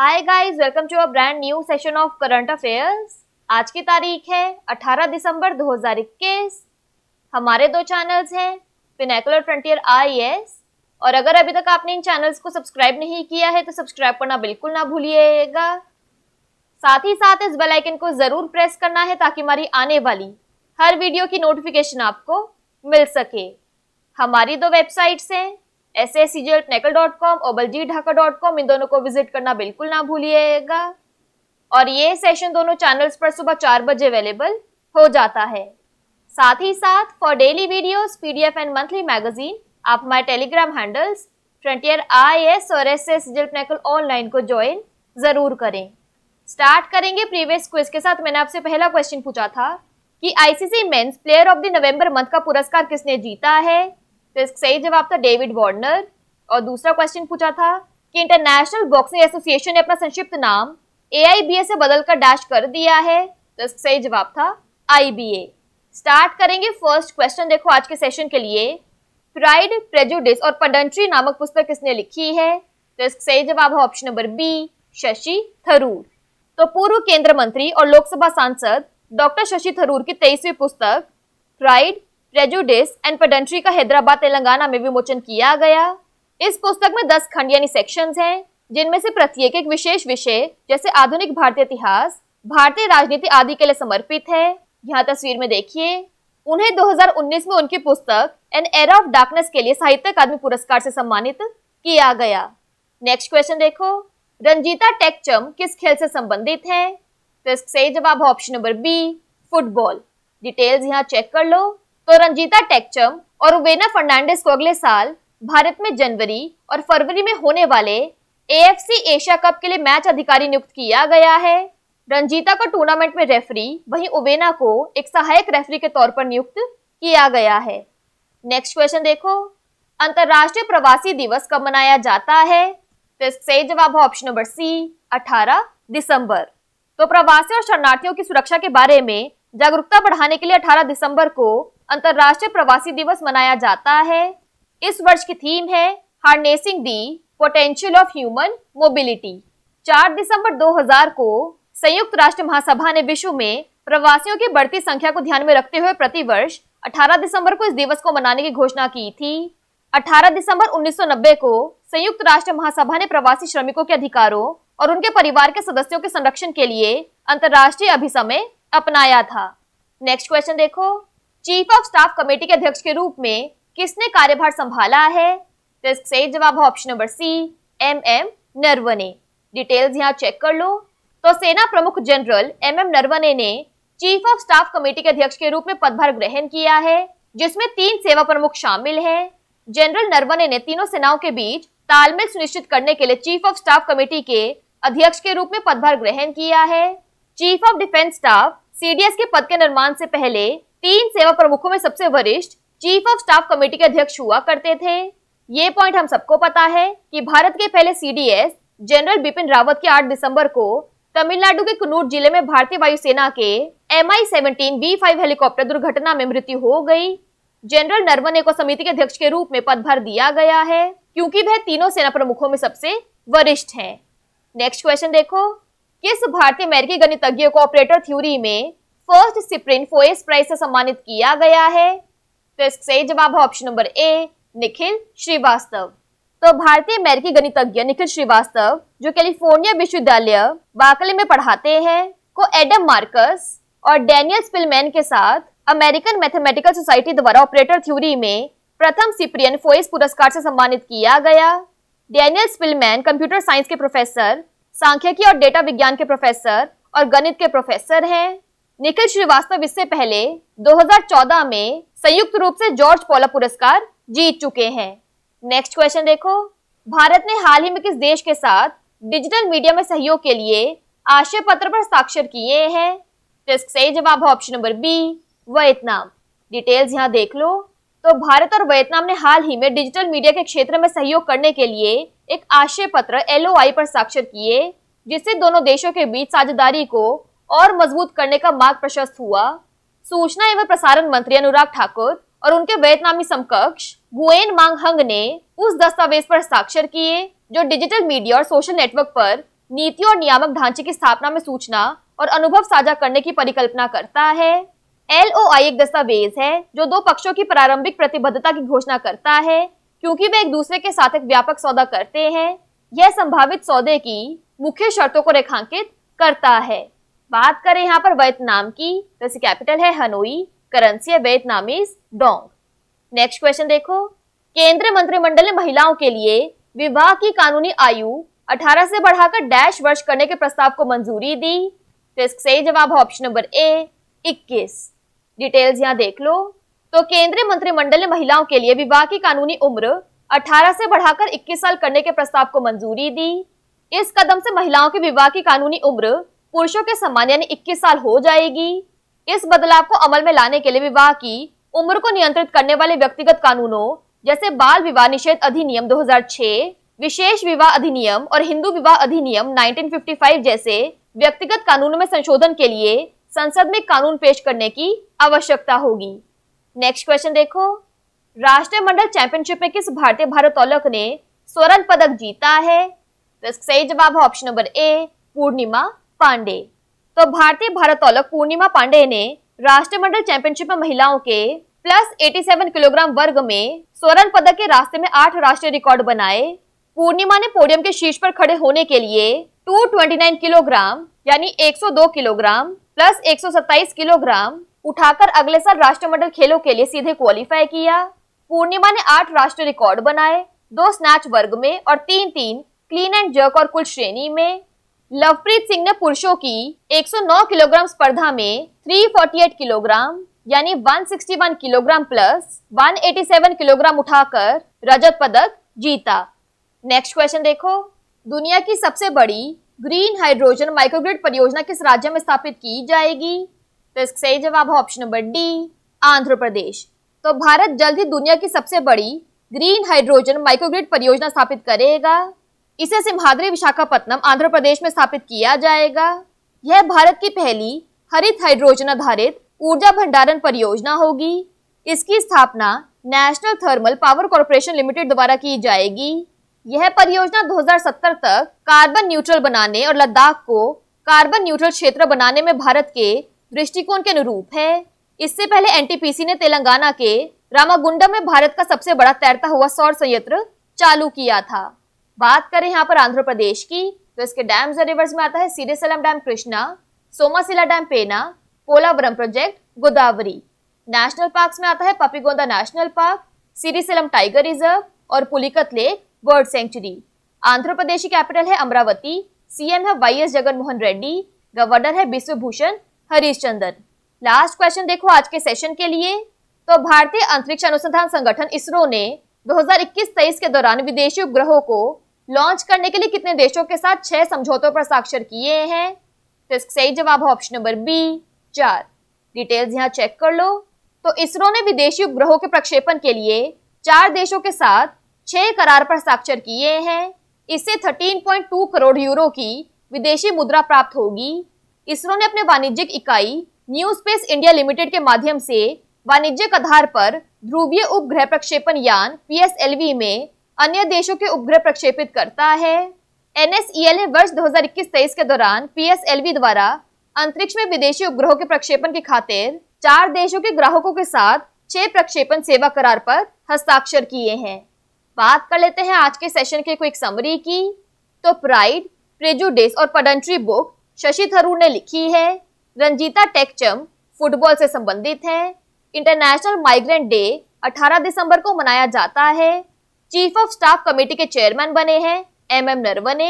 Hi guys welcome to a brand new session of current affairs आज की तारीख है 18 दिसंबर 2021 हमारे दो चैनल्स हैं पिनेकुलर फ्रंटियर आईएएस और अगर अभी तक आपने इन चैनल्स को सब्सक्राइब नहीं किया है तो सब्सक्राइब करना बिल्कुल ना भूलिएगा साथ ही साथ इस बेल आइकन को ज़रूर प्रेस करना है ताकि हमारी आने वाली हर वीडियो की नोटिफिकेशन आपको मिल सके हमारी दो वेबसाइट्स हैं एस एस सी नेकल डॉट कॉम और बलजीत ढाका डॉट कॉम इन दोनों को विजिट करना बिल्कुल ना भूलिएगा और ये सेशन दोनों चैनल्स पर सुबह चार बजे अवेलेबल हो जाता है साथ ही साथ for daily videos PDF and monthly magazine आप हमारे Telegram handles frontier I S और एस एस नेकल ऑनलाइन को ज्वाइन ज़रूर करें स्टार्ट करेंगे प्रीवियस क्विज के साथ मैंने आपसे पहला क्वेश्चन पूछा था कि ICC men's player of the November month का पुरस्कार किसने जीता है तो इसका सही जवाब था डेविड वार्नर और दूसरा क्वेश्चन पूछा था कि इंटरनेशनल बॉक्सिंग एसोसिएशन ने अपना संक्षिप्त नाम ए से बदलकर डैश कर दिया है तो इसका सही जवाब था आई स्टार्ट करेंगे फर्स्ट क्वेश्चन देखो आज के सेशन के लिए प्राइड प्रेजुडिस और पडंट्री नामक पुस्तक किसने लिखी है तो इसका सही जवाब है option number B Shashi Tharoor तो पूर्व केंद्र मंत्री और लोकसभा सांसद डॉक्टर शशि थरूर की तेईसवीं पुस्तक प्राइड प्रेजुडिस एंड पेडेंट्री का हैदराबाद तेलंगाना में विमोचन किया गया इस पुस्तक में दस खंड यानी सेक्शंस हैं जिनमें से प्रत्येक एक विशेष विषय जैसे आधुनिक भारतीय इतिहास भारतीय राजनीति आदि के लिए समर्पित है यहाँ तस्वीर में देखिए उन्हें 2019 में उनकी पुस्तक एन एरा ऑफ डार्कनेस के लिए साहित्य अकादमी पुरस्कार से सम्मानित किया गया नेक्स्ट क्वेश्चन देखो रंजीता टेकचम किस खेल से संबंधित तो है तो इसका सही जवाब option number B football details यहाँ चेक कर लो तो रंजीता टेक्चम और उबेना फर्नांडिस को अगले साल भारत में जनवरी और फरवरी में होने वाले ए एशिया कप के लिए मैच अधिकारी नियुक्त किया गया है रंजीता को टूर्नामेंट में रेफरी वहीं उबेना को एक सहायक रेफरी के तौर पर नियुक्त किया गया है नेक्स्ट क्वेश्चन देखो अंतरराष्ट्रीय प्रवासी दिवस कब मनाया जाता है तो इससे जवाब है ऑप्शन नंबर सी 18 दिसंबर तो प्रवासी और शरणार्थियों की सुरक्षा के बारे में जागरूकता बढ़ाने के लिए 18 दिसंबर को अंतर्राष्ट्रीय प्रवासी दिवस मनाया जाता है इस वर्ष की थीम है harnessing the potential of human mobility 4 दिसंबर 2000 को संयुक्त राष्ट्र महासभा ने विश्व में प्रवासियों की बढ़ती संख्या को ध्यान में रखते हुए प्रतिवर्ष 18 दिसंबर को इस दिवस को मनाने की घोषणा की थी 18 दिसंबर 1990 को संयुक्त राष्ट्र महासभा ने प्रवासी श्रमिकों के अधिकारों और उनके परिवार के सदस्यों के संरक्षण के लिए अंतर्राष्ट्रीय अभिसमय अपनाया था नेक्स्ट क्वेश्चन देखो चीफ ऑफ स्टाफ कमेटी के अध्यक्ष के रूप में किसने कार्यभार संभाला है तो इससे जवाब है option number C M M Naravane details यहाँ चेक कर लो तो सेना प्रमुख जनरल एम एम नरवने ने चीफ ऑफ स्टाफ कमेटी के अध्यक्ष के रूप में पदभार ग्रहण किया है जिसमें तीन सेवा प्रमुख शामिल हैं। जनरल नरवने ने तीनों सेनाओं के बीच तालमेल सुनिश्चित करने के लिए चीफ ऑफ स्टाफ कमेटी के अध्यक्ष के रूप में पदभार ग्रहण किया है chief of defence staff CDS के पद के निर्माण से पहले तीन सेवा प्रमुखों में सबसे वरिष्ठ चीफ ऑफ स्टाफ कमेटी के अध्यक्ष हुआ करते थे ये पॉइंट हम सबको पता है कि भारत के पहले सीडीएस जनरल बिपिन रावत के 8 दिसंबर को तमिलनाडु के कन्नूर जिले में भारतीय वायुसेना के M I seventeen B five helicopter दुर्घटना में मृत्यु हो गई जनरल नरवने को समिति के अध्यक्ष के रूप में पदभार दिया गया है क्योंकि वह तीनों सेना प्रमुखों में सबसे वरिष्ठ हैं। नेक्स्ट क्वेश्चन देखो किस भारतीय अमेरिकी गणितज्ञ को ऑपरेटर थ्योरी में फर्स्ट सिप्रिन फोएस प्राइज से सम्मानित किया गया है तो इसका सही जवाब है option number A Nikhil Srivastava तो भारतीय अमेरिकी गणितज्ञ निखिल श्रीवास्तव जो कैलिफोर्निया विश्वविद्यालय वाकले में पढ़ाते हैं को एडम मार्कस और डेनियल स्पिलमैन के साथ अमेरिकन मैथमेटिकल सोसाइटी द्वारा ऑपरेटर थ्योरी में प्रथम सिप्रियन फोइस पुरस्कार से सम्मानित किया गया डेनियल स्पिलमैन कंप्यूटर साइंस के प्रोफेसर सांख्यिकी और डेटा विज्ञान के प्रोफेसर और गणित के प्रोफेसर हैं निखिल श्रीवास्तव इससे पहले 2014 में संयुक्त रूप से जॉर्ज पोला पुरस्कार जीत चुके हैं नेक्स्ट क्वेश्चन देखो भारत ने हाल ही में किस देश के साथ डिजिटल मीडिया में सहयोग के लिए आशय पत्र पर साक्षर किए हैं तो सही जवाब है option number B Vietnam details यहाँ देख लो तो भारत और वियतनाम ने हाल ही में डिजिटल मीडिया के क्षेत्र में सहयोग करने के लिए एक आशय पत्र एलओआई पर साक्षर किए जिससे दोनों देशों के बीच साझेदारी को और मजबूत करने का मार्ग प्रशस्त हुआ सूचना एवं प्रसारण मंत्री अनुराग ठाकुर और उनके वियतनामी समकक्ष गुएन मांग हंग ने उस दस्तावेज पर हस्ताक्षर किए जो डिजिटल मीडिया और सोशल नेटवर्क पर नीति और नियामक ढांचे की स्थापना में सूचना और अनुभव साझा करने की परिकल्पना करता है एल एक दस्तावेज है जो दो पक्षों की प्रारंभिक प्रतिबद्धता की घोषणा करता है क्योंकि वे एक दूसरे के साथ एक व्यापक सौदा करते हैं यह संभावित सौदे की मुख्य शर्तों को रेखांकित करता है बात करें यहाँ पर वियतनाम की तो इसकी कैपिटल है हनोई करेंसी है Vietnam is dong next question देखो केंद्रीय मंत्रिमंडल ने महिलाओं के लिए विवाह की कानूनी आयु 18 से बढ़ाकर डैश वर्ष करने के प्रस्ताव को मंजूरी दी तो इसका सही जवाब है ऑप्शन नंबर ए 21 डिटेल्स यहाँ देख लो तो केंद्रीय मंत्रिमंडल ने महिलाओं के लिए विवाह की कानूनी उम्र 18 से बढ़ाकर 21 साल करने के प्रस्ताव को मंजूरी दी इस कदम से महिलाओं के विवाह की कानूनी उम्र पुरुषों के समान यानी इक्कीस साल हो जाएगी इस बदलाव को अमल में लाने के लिए विवाह की उम्र को नियंत्रित करने वाले व्यक्तिगत कानूनों जैसे बाल विवाह निषेध अधिनियम 2006, विशेष विवाह अधिनियम और हिंदू विवाह अधिनियम 1955 जैसे व्यक्तिगत कानूनों में संशोधन के लिए संसद में कानून पेश करने की आवश्यकता होगी नेक्स्ट क्वेश्चन देखो राष्ट्रीय मंडल चैंपियनशिप में किस भारतीय भारतौलक ने स्वर्ण पदक जीता है तो इसका सही जवाब है option number A Purnima Pandey तो भारतीय भारतौलक पूर्णिमा पांडे ने राष्ट्रमंडल चैंपियनशिप में महिलाओं के प्लस 87 किलोग्राम वर्ग में स्वर्ण पदक के रास्ते में आठ राष्ट्रीय रिकॉर्ड बनाए पूर्णिमा ने पोडियम के शीर्ष पर खड़े होने के लिए 229 किलोग्राम यानी 102 किलोग्राम प्लस 127 किलोग्राम उठाकर अगले साल राष्ट्रमंडल खेलों के लिए सीधे क्वालिफाई किया पूर्णिमा ने आठ राष्ट्रीय रिकॉर्ड बनाए दो स्नैच वर्ग में और तीन तीन क्लीन एंड जर्क और कुल श्रेणी में लवप्रीत सिंह ने पुरुषों की 109 किलोग्राम स्पर्धा में 348 किलोग्राम यानी 161 किलोग्राम प्लस 187 किलोग्राम उठाकर रजत पदक जीता नेक्स्ट क्वेश्चन देखो दुनिया की सबसे बड़ी ग्रीन हाइड्रोजन माइक्रोग्रिड परियोजना किस राज्य में स्थापित की जाएगी तो इसका सही जवाब है option number D Andhra Pradesh तो भारत जल्द ही दुनिया की सबसे बड़ी ग्रीन हाइड्रोजन माइक्रोग्रिड परियोजना स्थापित करेगा इसे सिम्हाद्री विशाखापट्टनम आंध्र प्रदेश में स्थापित किया जाएगा यह भारत की पहली हरित हाइड्रोजन आधारित ऊर्जा भंडारण परियोजना होगी इसकी स्थापना National Thermal Power Corporation Limited द्वारा की जाएगी यह परियोजना 2070 तक कार्बन न्यूट्रल बनाने और लद्दाख को कार्बन न्यूट्रल क्षेत्र बनाने में भारत के दृष्टिकोण के अनुरूप है इससे पहले एनटीपीसी ने तेलंगाना के रामागुंडम में भारत का सबसे बड़ा तैरता हुआ सौर संयंत्र चालू किया था बात करें यहाँ पर आंध्र प्रदेश की तो इसके डैम्स और रिवर्स में आता है Srisailam dam Krishna Somasila dam Penna Polavaram project Godavari national parks में आता है Papikonda national park Srisailam tiger reserve और Pulicat lake bird sanctuary Andhra Pradesh की कैपिटल है अमरावती सीएम है Y S Jaganmohan Reddy governor है विश्वभूषण भूषण हरीश चंदन लास्ट क्वेश्चन देखो आज के सेशन के लिए तो भारतीय अंतरिक्ष अनुसंधान संगठन इसरो ने 2021-23 के दौरान विदेशी उपग्रहों को लॉन्च करने के लिए कितने देशों के साथ छह समझौतों पर साक्षर किए हैं तो इसका सही जवाब है ऑप्शन नंबर बी चार डिटेल्स यहाँ चेक कर लो तो इसरो ने विदेशी उपग्रहों के प्रक्षेपण के लिए चार देशों के साथ छह करार पर साक्षर किए हैं इससे 13.2 करोड़ यूरो की विदेशी मुद्रा प्राप्त होगी इसरो ने अपने वाणिज्यिक इकाई न्यू स्पेस इंडिया लिमिटेड के माध्यम से वाणिज्यिक आधार पर ध्रुवीय उपग्रह प्रक्षेपण यान पी में अन्य देशों के उपग्रह प्रक्षेपित करता है एनएसईएल e वर्ष 2021-23 के दौरान पीएसएलवी द्वारा अंतरिक्ष में विदेशी उपग्रहों के प्रक्षेपण की खातिर चार देशों के ग्राहकों के साथ छह प्रक्षेपण सेवा करार पर हस्ताक्षर किए हैं बात कर लेते हैं आज के सेशन के क्विक समरी की तो प्राइड प्रेजुडेस और पडंट्री बुक शशि थरूर ने लिखी है रंजीता टेकचम फुटबॉल से संबंधित है इंटरनेशनल माइग्रेंट डे 18 दिसंबर को मनाया जाता है चीफ ऑफ स्टाफ कमेटी के चेयरमैन बने हैं M M Naravane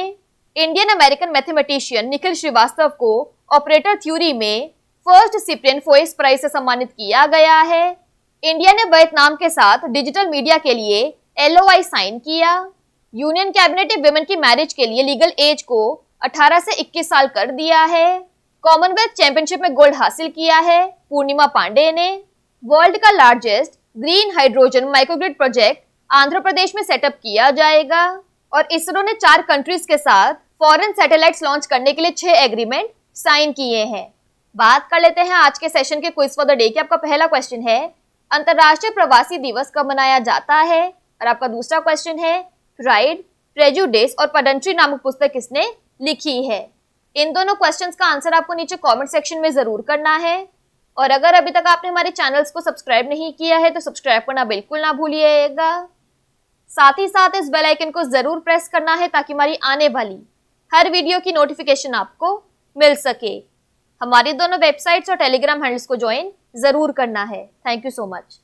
Indian American mathematician Nikhil Srivastava को ऑपरेटर थ्योरी में फर्स्ट सिप्रियन फोइस प्राइज से सम्मानित किया गया है इंडिया ने वियतनाम के साथ डिजिटल मीडिया के लिए एलओआई साइन किया यूनियन कैबिनेट ने वेमेन की मैरिज के लिए लीगल एज को 18 से 21 साल कर दिया है कॉमनवेल्थ चैंपियनशिप में गोल्ड हासिल किया है पूर्णिमा पांडे ने वर्ल्ड का largest green hydrogen microgrid project Andhra Pradesh में सेटअप किया जाएगा और इसरो ने चार कंट्रीज के साथ फॉरेन सैटेलाइट्स लॉन्च करने के लिए छह एग्रीमेंट साइन किए हैं बात कर लेते हैं आज के सेशन के क्विज फॉर द डे की आपका पहला क्वेश्चन है अंतर्राष्ट्रीय प्रवासी दिवस कब मनाया जाता है और आपका दूसरा क्वेश्चन है राइड प्रेजुडेस और पडंट्री नामक पुस्तक किसने लिखी है इन दोनों क्वेश्चंस का आंसर आपको नीचे कमेंट सेक्शन में ज़रूर करना है और अगर अभी तक आपने हमारे चैनल्स को सब्सक्राइब नहीं किया है तो सब्सक्राइब करना बिल्कुल ना भूलिएगा साथ ही साथ इस बेल आइकन को जरूर प्रेस करना है ताकि हमारी आने वाली हर वीडियो की नोटिफिकेशन आपको मिल सके हमारी दोनों वेबसाइट्स और टेलीग्राम हैंडल्स को ज्वाइन जरूर करना है थैंक यू सो मच